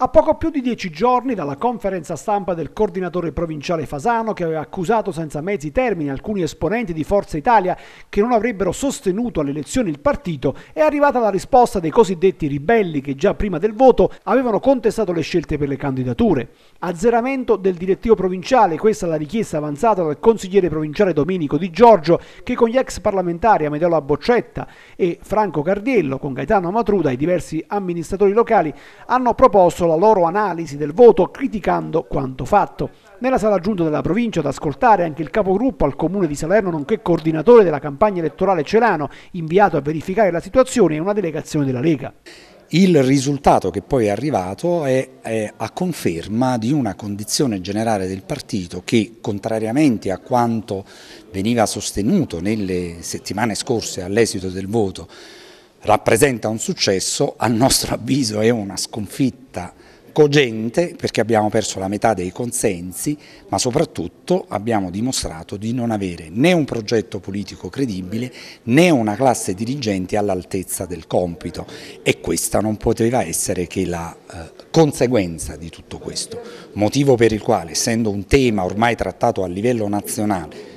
A poco più di dieci giorni dalla conferenza stampa del coordinatore provinciale Fasano, che aveva accusato senza mezzi termini alcuni esponenti di Forza Italia che non avrebbero sostenuto alle elezioni il partito, è arrivata la risposta dei cosiddetti ribelli che già prima del voto avevano contestato le scelte per le candidature. Azzeramento del direttivo provinciale, questa è la richiesta avanzata dal consigliere provinciale Domenico Di Giorgio, che con gli ex parlamentari Amedeola Boccetta e Franco Cardiello, con Gaetano Matruda e diversi amministratori locali, hanno proposto la loro analisi del voto criticando quanto fatto. Nella sala giunta della provincia ad ascoltare anche il capogruppo al comune di Salerno, nonché coordinatore della campagna elettorale Celano, inviato a verificare la situazione e una delegazione della Lega. Il risultato che poi è arrivato è, è, a conferma di una condizione generale del partito che, contrariamente a quanto veniva sostenuto nelle settimane scorse all'esito del voto, rappresenta un successo, a nostro avviso è una sconfitta cogente perché abbiamo perso la metà dei consensi, ma soprattutto abbiamo dimostrato di non avere né un progetto politico credibile né una classe dirigente all'altezza del compito e questa non poteva essere che la eh, conseguenza di tutto questo, motivo per il quale essendo un tema ormai trattato a livello nazionale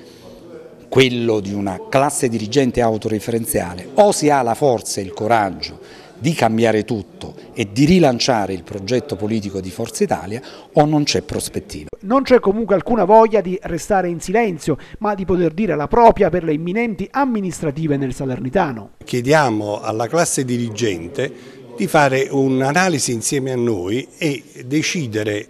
quello di una classe dirigente autoreferenziale, o si ha la forza e il coraggio di cambiare tutto e di rilanciare il progetto politico di Forza Italia o non c'è prospettiva. Non c'è comunque alcuna voglia di restare in silenzio, ma di poter dire la propria per le imminenti amministrative nel Salernitano. Chiediamo alla classe dirigente di fare un'analisi insieme a noi e decidere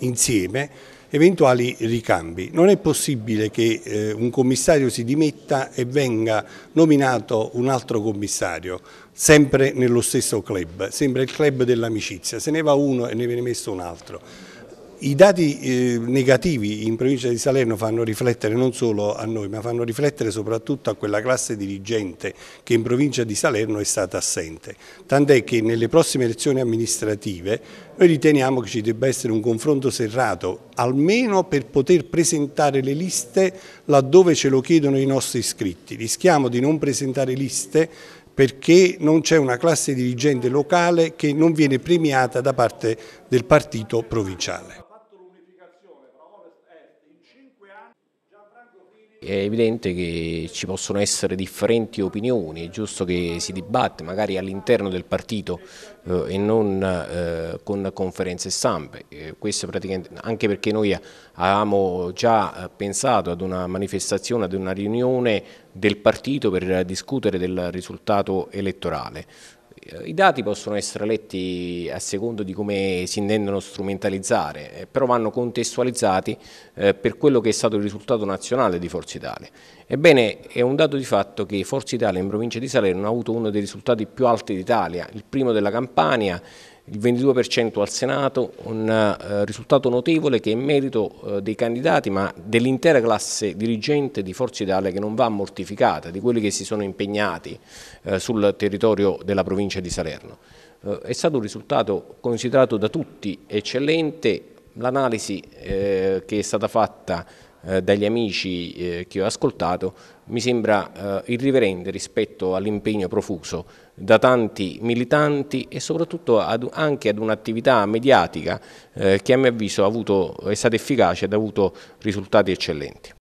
insieme eventuali ricambi. Non è possibile che eh, un commissario si dimetta e venga nominato un altro commissario, sempre nello stesso club, sempre il club dell'amicizia, se ne va uno e ne viene messo un altro. I dati eh, negativi in provincia di Salerno fanno riflettere non solo a noi, ma fanno riflettere soprattutto a quella classe dirigente che in provincia di Salerno è stata assente. Tant'è che nelle prossime elezioni amministrative noi riteniamo che ci debba essere un confronto serrato, almeno per poter presentare le liste laddove ce lo chiedono i nostri iscritti. Rischiamo di non presentare liste perché non c'è una classe dirigente locale che non viene premiata da parte del partito provinciale. È evidente che ci possono essere differenti opinioni, è giusto che si dibatte magari all'interno del partito eh, e non eh, con conferenze stampe, eh, anche perché noi avevamo già eh, pensato ad una manifestazione, ad una riunione del partito per discutere del risultato elettorale. I dati possono essere letti a secondo di come si intendono strumentalizzare, eh, però vanno contestualizzati eh, per quello che è stato il risultato nazionale di Forza Italia. Ebbene, è un dato di fatto che Forza Italia in provincia di Salerno ha avuto uno dei risultati più alti d'Italia, il primo della Campania, il 22% al Senato, un eh, risultato notevole che è merito eh, dei candidati ma dell'intera classe dirigente di Forza Italia che non va mortificata, di quelli che si sono impegnati eh, sul territorio della provincia di Salerno. è stato un risultato considerato da tutti eccellente, l'analisi che è stata fatta eh, dagli amici eh, che ho ascoltato mi sembra eh, irriverente rispetto all'impegno profuso da tanti militanti e soprattutto anche ad un'attività mediatica che a mio avviso è stata efficace ed ha avuto risultati eccellenti.